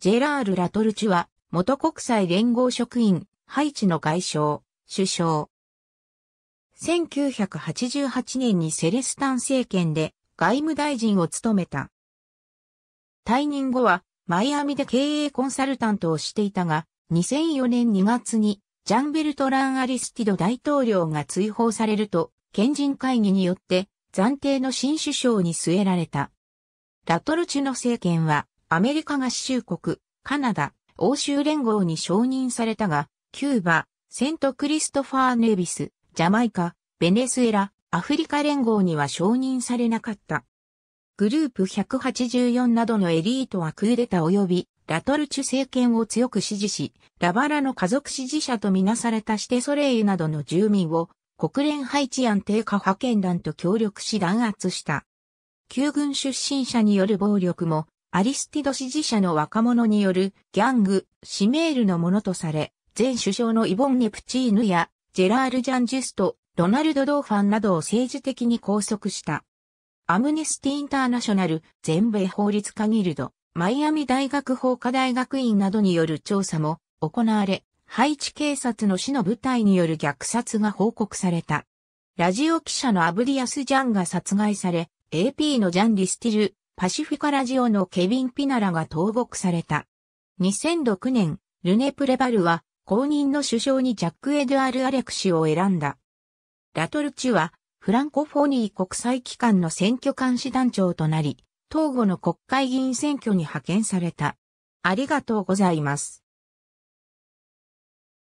ジェラール・ラトルチュは、元国際連合職員、ハイチの外相、首相。1988年にセレスタン政権で外務大臣を務めた。退任後は、マイアミで経営コンサルタントをしていたが、2004年2月に、ジャンベルトラン・アリスティド大統領が追放されると、賢人会議によって、暫定の新首相に据えられた。ラトルチュの政権は、アメリカ合衆国、カナダ、欧州連合に承認されたが、キューバ、セントクリストファー・ネビス、ジャマイカ、ベネズエラ、アフリカ連合には承認されなかった。グループ184などのエリートはクーデタ及びラトルチュ政権を強く支持し、ラバラの家族支持者とみなされたシテソレイユなどの住民を国連配置安定化派遣団と協力し弾圧した。旧軍出身者による暴力もアリスティド支持者の若者によるギャング、シメールのものとされ、前首相のイボン・ネプチーヌやジェラール・ジャンジュスト、ロナルド・ドーファンなどを政治的に拘束した。アムネスティ・インターナショナル、全米法律家ギルド、マイアミ大学法科大学院などによる調査も行われ、ハイチ警察の死の部隊による虐殺が報告された。ラジオ記者のアブディアス・ジャンが殺害され、AP のジャン・リスティル、パシフィカラジオのケビン・ピナラが投獄された。2006年、ルネ・プレバルは公認の首相にジャック・エドゥアル・アレク氏を選んだ。ラトルチュはフランコフォニー国際機関の選挙監視団長となり、東後の国会議員選挙に派遣された。ありがとうございます。